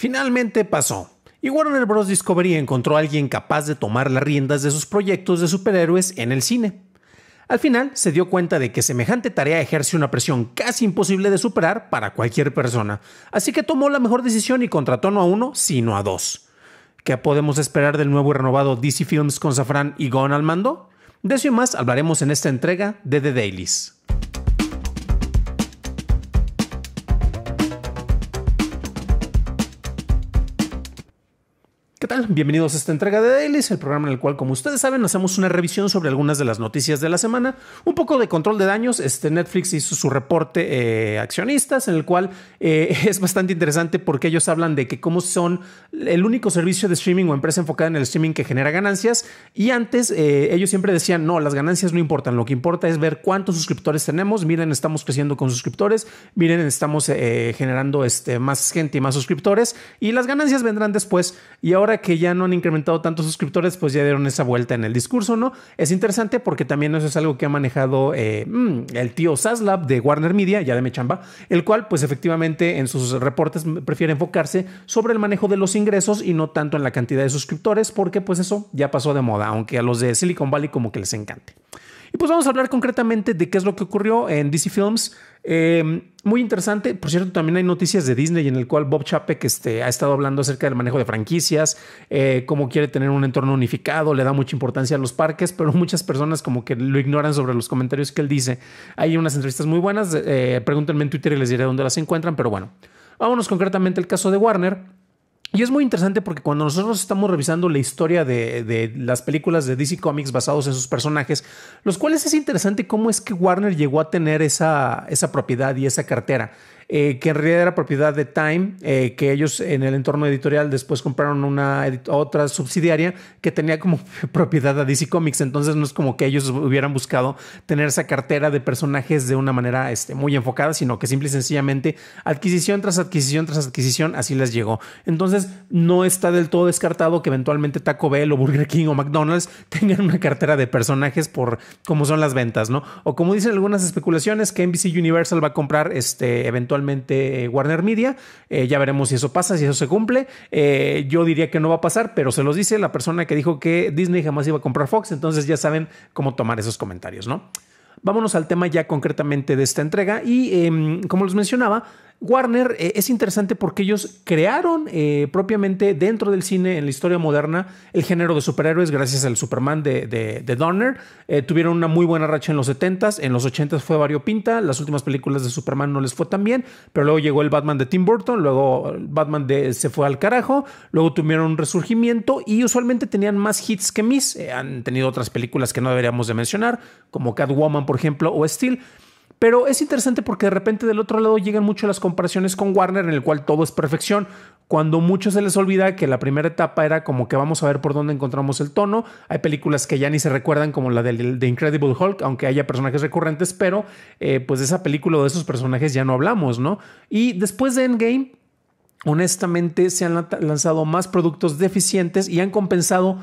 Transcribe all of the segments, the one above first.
Finalmente pasó. Y Warner Bros. Discovery encontró a alguien capaz de tomar las riendas de sus proyectos de superhéroes en el cine. Al final se dio cuenta de que semejante tarea ejerce una presión casi imposible de superar para cualquier persona, así que tomó la mejor decisión y contrató no a uno, sino a dos. ¿Qué podemos esperar del nuevo y renovado DC Films con Safran y Gon al mando? De eso y más hablaremos en esta entrega de The Dailies. ¿Qué tal? Bienvenidos a esta entrega de Dailys, el programa en el cual, como ustedes saben, hacemos una revisión sobre algunas de las noticias de la semana, un poco de control de daños. Este Netflix hizo su reporte eh, accionistas, en el cual eh, es bastante interesante porque ellos hablan de que cómo son el único servicio de streaming o empresa enfocada en el streaming que genera ganancias. Y antes eh, ellos siempre decían, no, las ganancias no importan, lo que importa es ver cuántos suscriptores tenemos. Miren, estamos creciendo con suscriptores, miren, estamos generando este, más gente y más suscriptores, y las ganancias vendrán después. Y ahora que ya no han incrementado tantos suscriptores, pues ya dieron esa vuelta en el discurso, ¿no? Es interesante porque también eso es algo que ha manejado eh, mm, el tío Saslab de Warner Media, ya de Mechamba, el cual pues efectivamente en sus reportes prefiere enfocarse sobre el manejo de los ingresos y no tanto en la cantidad de suscriptores, porque pues eso ya pasó de moda, aunque a los de Silicon Valley como que les encante. Y pues vamos a hablar concretamente de qué es lo que ocurrió en DC Films. Eh, muy interesante. Por cierto, también hay noticias de Disney en el cual Bob Chapek este, ha estado hablando acerca del manejo de franquicias, eh, cómo quiere tener un entorno unificado, le da mucha importancia a los parques, pero muchas personas como que lo ignoran sobre los comentarios que él dice. Hay unas entrevistas muy buenas. Eh, pregúntenme en Twitter y les diré dónde las encuentran, pero bueno. Vámonos concretamente al caso de Warner. Y es muy interesante porque cuando nosotros estamos revisando la historia de, las películas de DC Comics basados en sus personajes, los cuales es interesante cómo es que Warner llegó a tener esa, esa propiedad y esa cartera. Eh, que en realidad era propiedad de Time, eh, que ellos en el entorno editorial después compraron una otra subsidiaria que tenía como propiedad a DC Comics. Entonces no es como que ellos hubieran buscado tener esa cartera de personajes de una manera este, muy enfocada, sino que simple y sencillamente adquisición tras adquisición tras adquisición así les llegó. Entonces no está del todo descartado que eventualmente Taco Bell o Burger King o McDonald's tengan una cartera de personajes por cómo son las ventas, ¿no? O como dicen algunas especulaciones que NBC Universal va a comprar este eventualmente eh, Warner Media. Eh, ya veremos si eso pasa, si eso se cumple. Eh, yo diría que no va a pasar, pero se los dice la persona que dijo que Disney jamás iba a comprar Fox, entonces ya saben cómo tomar esos comentarios, ¿no? Vámonos al tema ya concretamente de esta entrega y em, como les mencionaba, Warner eh, es interesante porque ellos crearon eh, propiamente dentro del cine, en la historia moderna, el género de superhéroes gracias al Superman de, Donner. Eh, tuvieron una muy buena racha en los 70s, en los 80s fue pinta, las últimas películas de Superman no les fue tan bien, pero luego llegó el Batman de Tim Burton, luego Batman de, se fue al carajo, luego tuvieron un resurgimiento y usualmente tenían más hits que Miss. han tenido otras películas que no deberíamos de mencionar, como Catwoman, por ejemplo, o Steel. Pero es interesante porque de repente del otro lado llegan mucho las comparaciones con Warner en el cual todo es perfección, cuando muchos se les olvida que la primera etapa era como que vamos a ver por dónde encontramos el tono. Hay películas que ya ni se recuerdan como la de, Incredible Hulk, aunque haya personajes recurrentes, pero eh, pues de esa película o de esos personajes ya no hablamos, ¿no? Y después de Endgame, honestamente se han lanzado más productos deficientes y han compensado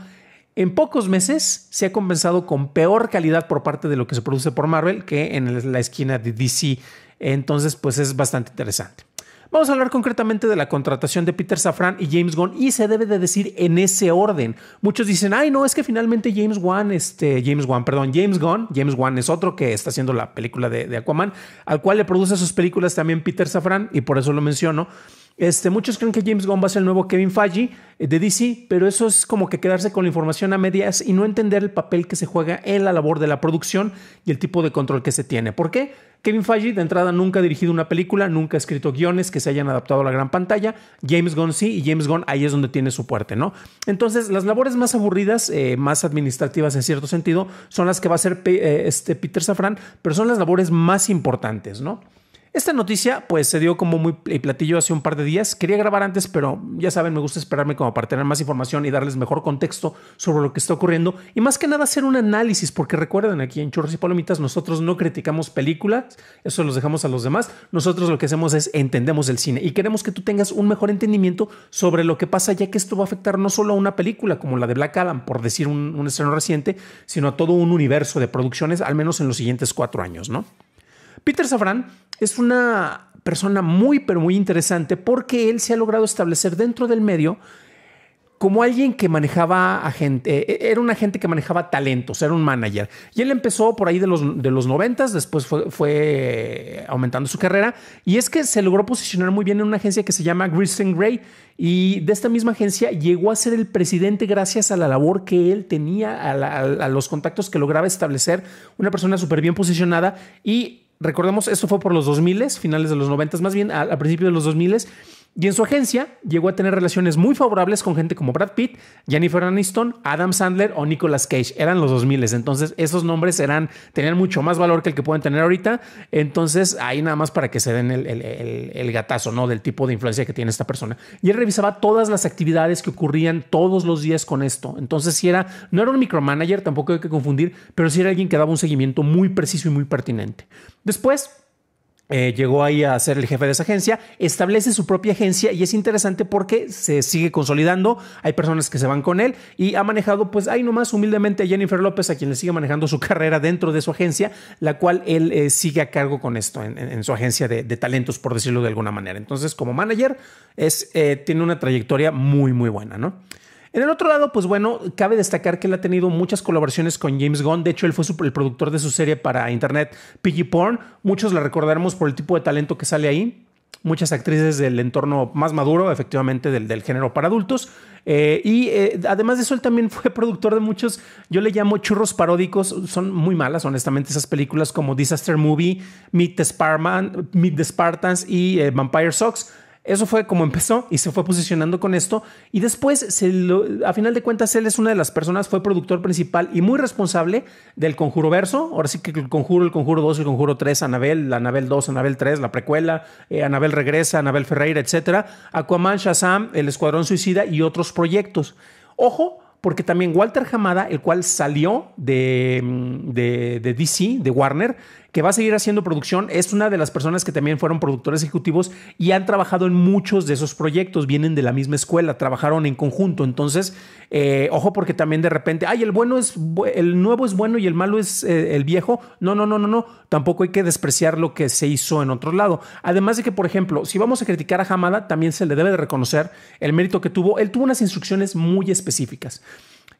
en pocos meses se ha compensado con peor calidad por parte de lo que se produce por Marvel que en la esquina de DC. Entonces, pues es bastante interesante. Vamos a hablar concretamente de la contratación de Peter Safran y James Gunn y se debe de decir en ese orden. Muchos dicen, ay no, es que finalmente James Wan, este, James Wan, perdón, James Gunn, James Wan es otro que está haciendo la película de, de Aquaman, al cual le produce sus películas también Peter Safran y por eso lo menciono. Este, muchos creen que James Gunn va a ser el nuevo Kevin Feige eh, de DC, pero eso es como que quedarse con la información a medias y no entender el papel que se juega en la labor de la producción y el tipo de control que se tiene. ¿Por qué? Kevin Feige de entrada nunca ha dirigido una película, nunca ha escrito guiones que se hayan adaptado a la gran pantalla. James Gunn sí, y James Gunn ahí es donde tiene su puerte, ¿no? Entonces, las labores más aburridas, eh, más administrativas en cierto sentido, son las que va a hacer eh, este, Peter Safran, pero son las labores más importantes, ¿no? Esta noticia pues se dio como muy platillo hace un par de días. Quería grabar antes, pero ya saben, me gusta esperarme como para tener más información y darles mejor contexto sobre lo que está ocurriendo y más que nada hacer un análisis, porque recuerden aquí en Churros y Palomitas nosotros no criticamos películas, eso los dejamos a los demás. Nosotros lo que hacemos es entendemos el cine y queremos que tú tengas un mejor entendimiento sobre lo que pasa, ya que esto va a afectar no solo a una película como la de Black Adam, por decir un, un estreno reciente, sino a todo un universo de producciones, al menos en los siguientes cuatro años, ¿no? Peter Safran es una persona muy, pero muy interesante porque él se ha logrado establecer dentro del medio como alguien que manejaba a gente. Eh, eh, era un agente que manejaba talentos, era un manager. Y él empezó por ahí de los, de los 90, después fue, aumentando su carrera. Y es que se logró posicionar muy bien en una agencia que se llama Grissom Gray Y de esta misma agencia llegó a ser el presidente gracias a la labor que él tenía, a, a los contactos que lograba establecer. Una persona súper bien posicionada y recordemos, eso fue por los 2000, finales de los 90, más bien al principio de los 2000 y en su agencia llegó a tener relaciones muy favorables con gente como Brad Pitt, Jennifer Aniston, Adam Sandler o Nicolas Cage. Eran los 2000. Entonces esos nombres eran, tenían mucho más valor que el que pueden tener ahorita. Entonces ahí nada más para que se den el, gatazo ¿no? del tipo de influencia que tiene esta persona. Y él revisaba todas las actividades que ocurrían todos los días con esto. Entonces si era, no era un micromanager, tampoco hay que confundir, pero sí era alguien que daba un seguimiento muy preciso y muy pertinente. Después eh, llegó ahí a ser el jefe de esa agencia, establece su propia agencia y es interesante porque se sigue consolidando, hay personas que se van con él y ha manejado pues ahí nomás humildemente a Jennifer López, a quien le sigue manejando su carrera dentro de su agencia, la cual él eh, sigue a cargo con esto en, su agencia de, talentos, por decirlo de alguna manera. Entonces como manager es, eh, tiene una trayectoria muy, muy buena, ¿no? En el otro lado, pues bueno, cabe destacar que él ha tenido muchas colaboraciones con James Gunn. De hecho, él fue el productor de su serie para internet Piggy Porn. Muchos la recordaremos por el tipo de talento que sale ahí. Muchas actrices del entorno más maduro, efectivamente, del, género para adultos. Eh, y eh, además de eso, él también fue productor de muchos, yo le llamo churros paródicos, son muy malas, honestamente, esas películas como Disaster Movie, Meet the, Spartans y eh, Vampire Socks eso fue como empezó y se fue posicionando con esto. Y después, a final de cuentas, él es una de las personas, fue productor principal y muy responsable del Conjuro Verso. Ahora sí que el Conjuro, el Conjuro 2, el Conjuro 3, Anabel, la Anabel 2, Anabel 3, la precuela, eh, Anabel Regresa, Anabel Ferreira, etcétera. Aquaman, Shazam, El Escuadrón Suicida y otros proyectos. Ojo, porque también Walter Hamada, el cual salió de, mm, DC, de Warner, que va a seguir haciendo producción, es una de las personas que también fueron productores ejecutivos y han trabajado en muchos de esos proyectos, vienen de la misma escuela, trabajaron en conjunto. Entonces, eh, ojo porque también de repente, ay, el bueno es, el nuevo es bueno y el malo es eh, el viejo. No, no, no, no, no. Tampoco hay que despreciar lo que se hizo en otro lado. Además de que, por ejemplo, si vamos a criticar a Hamada, también se le debe de reconocer el mérito que tuvo. Él tuvo unas instrucciones muy específicas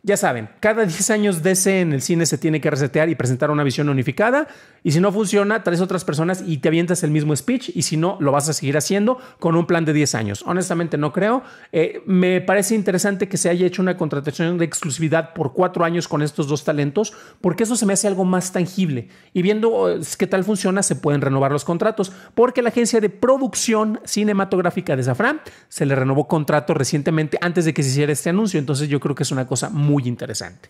ya saben, cada 10 años DC en el cine se tiene que resetear y presentar una visión unificada. Y si no funciona, traes otras personas y te avientas el mismo speech. Y si no, lo vas a seguir haciendo con un plan de 10 años. Honestamente, no creo. Eh, me parece interesante que se haya hecho una contratación de exclusividad por cuatro años con estos dos talentos, porque eso se me hace algo más tangible. Y viendo eh, qué tal funciona, se pueden renovar los contratos, porque la agencia de producción cinematográfica de Zafran se le renovó contrato recientemente antes de que se hiciera este anuncio. Entonces, yo creo que es una cosa muy muy interesante.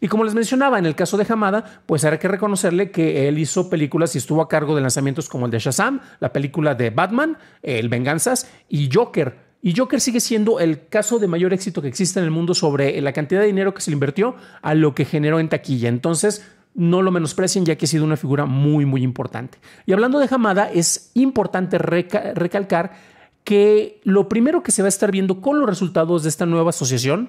Y como les mencionaba, en el caso de Hamada, pues habrá que reconocerle que él hizo películas y estuvo a cargo de lanzamientos como el de Shazam, la película de Batman, El Venganzas y Joker. Y Joker sigue siendo el caso de mayor éxito que existe en el mundo sobre la cantidad de dinero que se le invirtió a lo que generó en taquilla. Entonces, no lo menosprecien ya que ha sido una figura muy, muy importante. Y hablando de Hamada, es importante recalcar que lo primero que se va a estar viendo con los resultados de esta nueva asociación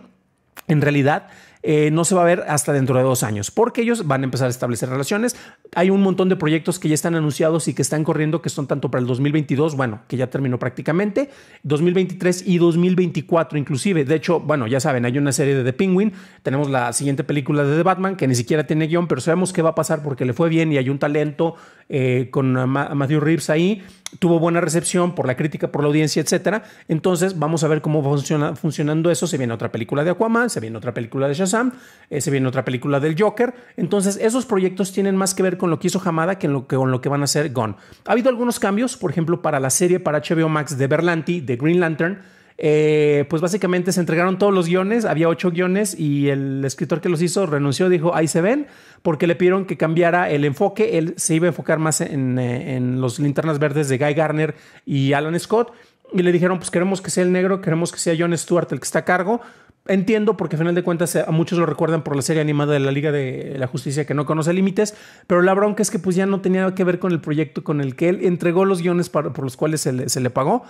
en realidad eh, no se va a ver hasta dentro de dos años, porque ellos van a empezar a establecer relaciones. Hay un montón de proyectos que ya están anunciados y que están corriendo, que son tanto para el 2022, bueno, que ya terminó prácticamente, 2023 y 2024 inclusive. De hecho, bueno, ya saben, hay una serie de The Penguin, tenemos la siguiente película de The Batman, que ni siquiera tiene guión, pero sabemos qué va a pasar porque le fue bien y hay un talento eh, con Matthew Reeves ahí tuvo buena recepción por la crítica, por la audiencia, etcétera. Entonces, vamos a ver cómo funciona funcionando eso. Se viene otra película de Aquaman, se viene otra película de Shazam, eh, se viene otra película del Joker. Entonces, esos proyectos tienen más que ver con lo que hizo Hamada que, que con lo que van a hacer Gone. Ha habido algunos cambios, por ejemplo, para la serie para HBO Max de Berlanti, de Green Lantern eh, pues básicamente se entregaron todos los guiones, había ocho guiones y el escritor que los hizo renunció, dijo, ahí se ven, porque le pidieron que cambiara el enfoque, él se iba a enfocar más en, eh, en los linternas verdes de Guy Garner y Alan Scott y le dijeron, pues queremos que sea el negro, queremos que sea John Stewart el que está a cargo, Entiendo porque a final de cuentas eh, a muchos lo recuerdan por la serie animada de la Liga de la Justicia que no conoce límites, pero la bronca es que pues ya no tenía que ver con el proyecto con el que él entregó los guiones para, por los cuales se le, pagó.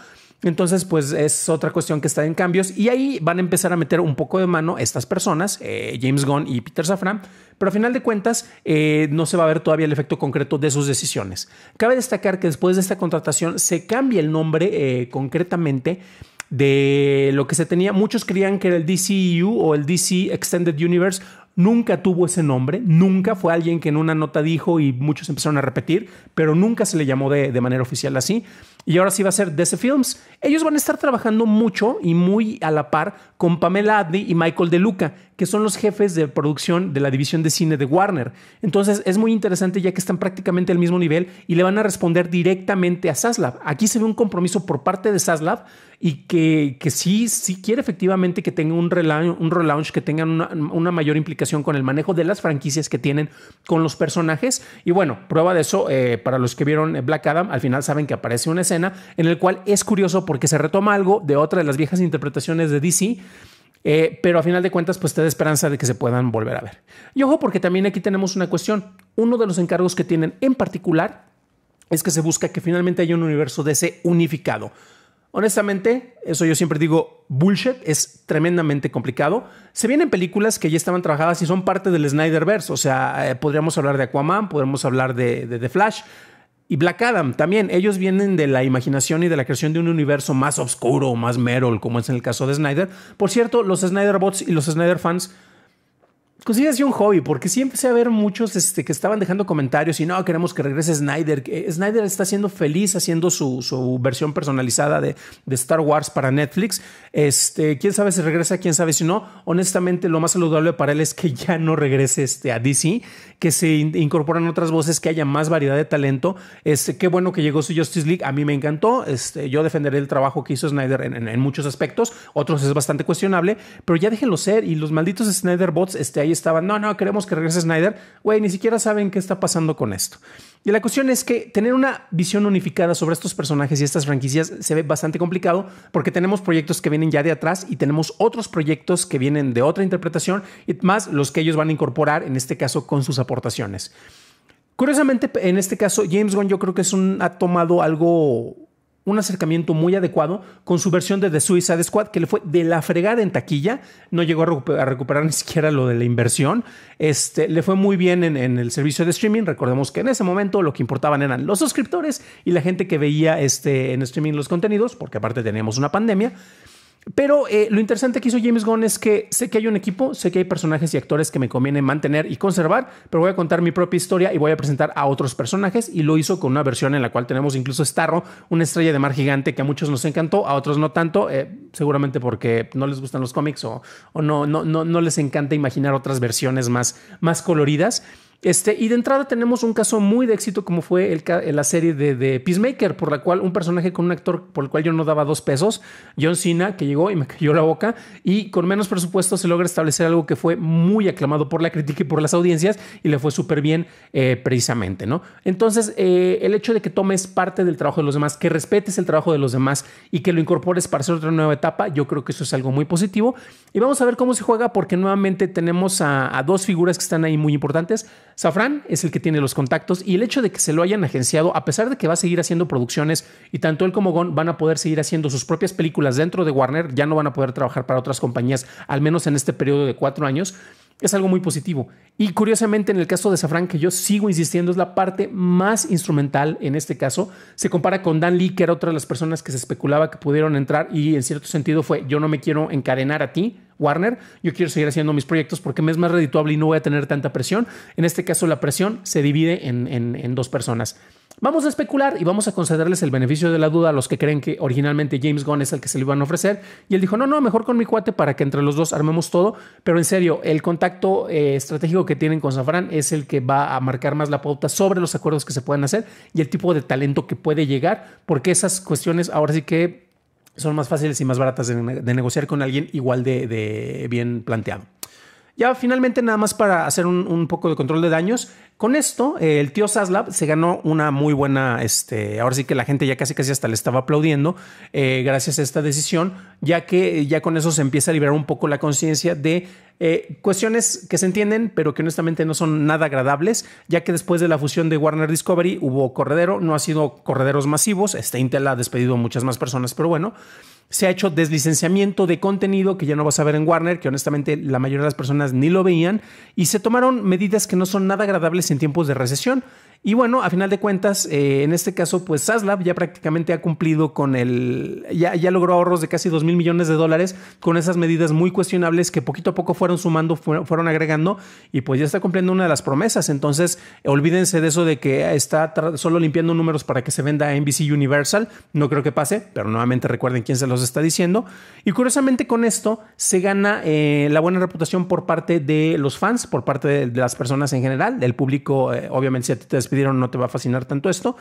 Entonces pues es otra cuestión que está en cambios y ahí van a empezar a meter un poco de mano estas personas, eh, James Gunn y Peter Safran, pero a final de cuentas eh, no se va a ver todavía el efecto concreto de sus decisiones. Cabe destacar que después de esta contratación se cambia el nombre concretamente de lo que se tenía. Muchos creían que era el DCEU o el DC Extended Universe nunca tuvo ese nombre, nunca fue alguien que en una nota dijo y muchos empezaron a repetir, pero nunca se le llamó de, de manera oficial así. Y ahora sí va a ser DC Films. Ellos van a estar trabajando mucho y muy a la par con Pamela Adley y Michael De Luca, que son los jefes de producción de la división de cine de Warner. Entonces es muy interesante ya que están prácticamente al mismo nivel y le van a responder directamente a saslab Aquí se ve un compromiso por parte de saslab y que, que sí, sí quiere efectivamente que tenga un relaunch, un relaunch que tengan una, una mayor implicación con el manejo de las franquicias que tienen con los personajes. Y bueno, prueba de eso, eh, para los que vieron eh, Black Adam, al final saben que aparece una escena en la cual es curioso porque se retoma algo de otra de las viejas interpretaciones de DC. Eh, pero a final de cuentas, pues te da esperanza de que se puedan volver a ver. Y ojo, porque también aquí tenemos una cuestión. Uno de los encargos que tienen en particular es que se busca que finalmente haya un universo de ese unificado. Honestamente, eso yo siempre digo bullshit, es tremendamente complicado. Se vienen películas que ya estaban trabajadas y son parte del Snyderverse, o sea, eh, podríamos hablar de Aquaman, podríamos hablar de, The Flash y Black Adam también. Ellos vienen de la imaginación y de la creación de un universo más oscuro, más Merol, como es en el caso de Snyder. Por cierto, los Snyderbots y los Snyder fans consigue pues así un hobby, porque sí empecé a ver muchos este, que estaban dejando comentarios y no, queremos que regrese Snyder. Eh, Snyder está siendo feliz haciendo su, versión personalizada de, Star Wars para Netflix. Este, quién sabe si regresa, quién sabe si no. Honestamente, lo más saludable para él es que ya no regrese este, a DC, que se incorporan otras voces, que haya más variedad de talento. Este, qué bueno que llegó su Justice League. A mí me encantó. Este, yo defenderé el trabajo que hizo Snyder en, muchos aspectos. Otros es bastante cuestionable, pero ya déjenlo ser y los malditos Snyder bots, este, ahí estaban, no, no, queremos que regrese Snyder, güey, ni siquiera saben qué está pasando con esto. Y la cuestión es que tener una visión unificada sobre estos personajes y estas franquicias se ve bastante complicado porque tenemos proyectos que vienen ya de atrás y tenemos otros proyectos que vienen de otra interpretación y más los que ellos van a incorporar, en este caso, con sus aportaciones. Curiosamente, en este caso, James Gunn yo creo que es un, ha tomado algo un acercamiento muy adecuado con su versión de The Suicide Squad, que le fue de la fregada en taquilla, no llegó a recuperar, ni siquiera lo de la inversión, este, le fue muy bien en, el servicio de streaming, recordemos que en ese momento lo que importaban eran los suscriptores y la gente que veía este, en streaming los contenidos, porque aparte teníamos una pandemia, pero eh, lo interesante que hizo James Gunn es que sé que hay un equipo, sé que hay personajes y actores que me convienen mantener y conservar, pero voy a contar mi propia historia y voy a presentar a otros personajes y lo hizo con una versión en la cual tenemos incluso Starro, una estrella de mar gigante que a muchos nos encantó, a otros no tanto, eh, seguramente porque no les gustan los cómics o, no, no, no, no les encanta imaginar otras versiones más, más coloridas. Este, y de entrada tenemos un caso muy de éxito como fue la serie de, Peacemaker, por la cual un personaje con un actor por el cual yo no daba dos pesos, John Cena, que llegó y me cayó la boca, y con menos presupuesto se logra establecer algo que fue muy aclamado por la crítica y por las audiencias y le fue súper bien eh, precisamente, ¿no? Entonces, eh, el hecho de que tomes parte del trabajo de los demás, que respetes el trabajo de los demás y que lo incorpores para hacer otra nueva etapa, yo creo que eso es algo muy positivo. Y vamos a ver cómo se juega porque nuevamente tenemos a dos figuras que están ahí muy importantes. Safran es el que tiene los contactos y el hecho de que se lo hayan agenciado, a pesar de que va a seguir haciendo producciones y tanto él como Gon van a poder seguir haciendo sus propias películas dentro de Warner, ya no van a poder trabajar para otras compañías, al menos en este periodo de cuatro años, es algo muy positivo. Y curiosamente, en el caso de Safran, que yo sigo insistiendo, es la parte más instrumental en este caso. Se compara con Dan Lee, que era otra de las personas que se especulaba que pudieron entrar y en cierto sentido fue, yo no me quiero encadenar a ti, Warner, yo quiero seguir haciendo mis proyectos porque me es más redituable y no voy a tener tanta presión. En este caso, la presión se divide en, en dos personas. Vamos a especular y vamos a concederles el beneficio de la duda a los que creen que originalmente James Gunn es el que se le iban a ofrecer. Y él dijo, no, no, mejor con mi cuate para que entre los dos armemos todo. Pero en serio, el contacto eh, estratégico que tienen con Safran es el que va a marcar más la pauta sobre los acuerdos que se pueden hacer y el tipo de talento que puede llegar, porque esas cuestiones ahora sí que son más fáciles y más baratas de, negociar con alguien igual de bien planteado. Ya finalmente, nada más para hacer un, poco de control de daños. Con esto, eh, el tío Saslab se ganó una muy buena. Este, ahora sí que la gente ya casi casi hasta le estaba aplaudiendo eh, gracias a esta decisión, ya que ya con eso se empieza a liberar un poco la conciencia de eh, cuestiones que se entienden, pero que honestamente no son nada agradables, ya que después de la fusión de Warner Discovery hubo corredero, no ha sido correderos masivos. Este Intel ha despedido muchas más personas, pero bueno se ha hecho deslicenciamiento de contenido que ya no vas a ver en Warner, que honestamente la mayoría de las personas ni lo veían, y se tomaron medidas que no son nada agradables en tiempos de recesión. Y bueno, a final de cuentas, eh, en este caso, pues Saslab ya prácticamente ha cumplido con el, ya, ya logró ahorros de casi 2 mil millones de dólares con esas medidas muy cuestionables que poquito a poco fueron sumando, fueron agregando y pues ya está cumpliendo una de las promesas. Entonces, olvídense de eso de que está solo limpiando números para que se venda a NBC Universal. No creo que pase, pero nuevamente recuerden quién se los está diciendo. Y curiosamente con esto se gana eh, la buena reputación por parte de los fans, por parte de, las personas en general, del público, eh, obviamente, si a ti te dieron no te va a fascinar tanto esto,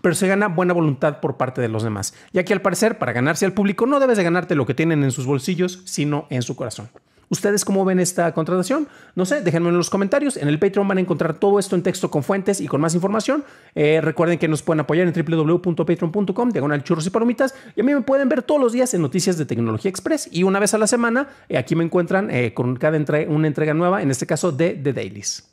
pero se gana buena voluntad por parte de los demás, ya que al parecer para ganarse al público no debes de ganarte lo que tienen en sus bolsillos, sino en su corazón. ¿Ustedes cómo ven esta contratación? No sé, déjenme en los comentarios. En el Patreon van a encontrar todo esto en texto con fuentes y con más información. Eh, recuerden que nos pueden apoyar en www.patreon.com, diagonal churros y palomitas. Y a mí me pueden ver todos los días en Noticias de Tecnología Express. Y una vez a la semana, eh, aquí me encuentran eh, con cada una entrega nueva, en este caso de The Dailies.